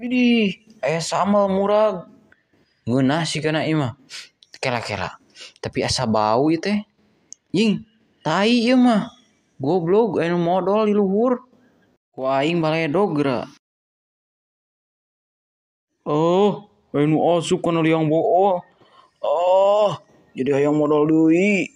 Widih, ayah sama murah. nguna sih kena ima. kera kera. Tapi asa bau itu teh. Ying, tai ya mah. Goblok anu modal di luhur. Ku balai dogra. Oh, anu asuk kana liang boo. Oh, jadi ayah modal duit.